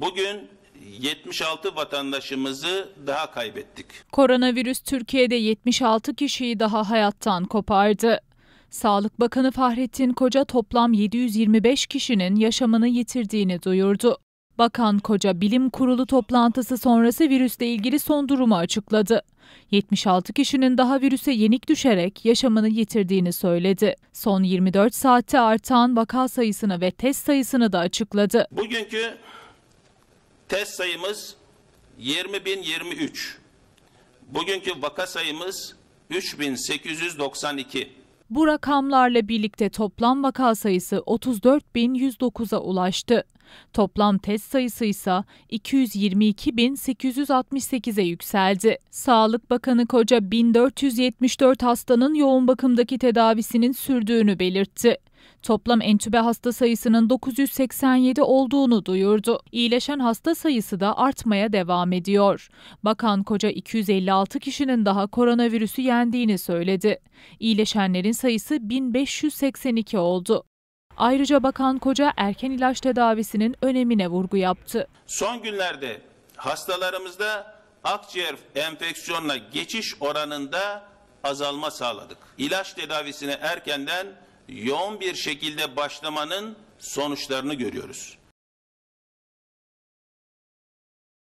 Bugün 76 vatandaşımızı daha kaybettik. Koronavirüs Türkiye'de 76 kişiyi daha hayattan kopardı. Sağlık Bakanı Fahrettin Koca toplam 725 kişinin yaşamını yitirdiğini duyurdu. Bakan Koca bilim kurulu toplantısı sonrası virüsle ilgili son durumu açıkladı. 76 kişinin daha virüse yenik düşerek yaşamını yitirdiğini söyledi. Son 24 saatte artan vaka sayısını ve test sayısını da açıkladı. Bugünkü Test sayımız 20.023. Bugünkü vaka sayımız 3892. Bu rakamlarla birlikte toplam vaka sayısı 34.109'a ulaştı. Toplam test sayısı ise 222.868'e yükseldi. Sağlık Bakanı Koca 1474 hastanın yoğun bakımdaki tedavisinin sürdüğünü belirtti. Toplam entübe hasta sayısının 987 olduğunu duyurdu. İyileşen hasta sayısı da artmaya devam ediyor. Bakan Koca 256 kişinin daha koronavirüsü yendiğini söyledi. İyileşenlerin sayısı 1582 oldu. Ayrıca Bakan Koca erken ilaç tedavisinin önemine vurgu yaptı. Son günlerde hastalarımızda akciğer enfeksiyonla geçiş oranında azalma sağladık. İlaç tedavisine erkenden yoğun bir şekilde başlamanın sonuçlarını görüyoruz.